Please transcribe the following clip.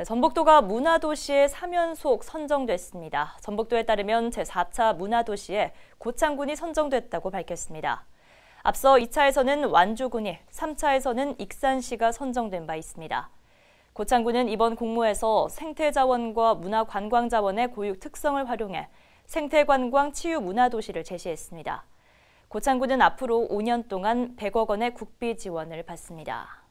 네, 전북도가 문화도시의 3연속 선정됐습니다. 전북도에 따르면 제4차 문화도시에 고창군이 선정됐다고 밝혔습니다. 앞서 2차에서는 완주군이, 3차에서는 익산시가 선정된 바 있습니다. 고창군은 이번 공모에서 생태자원과 문화관광자원의 고유 특성을 활용해 생태관광 치유 문화도시를 제시했습니다. 고창군은 앞으로 5년 동안 100억 원의 국비 지원을 받습니다.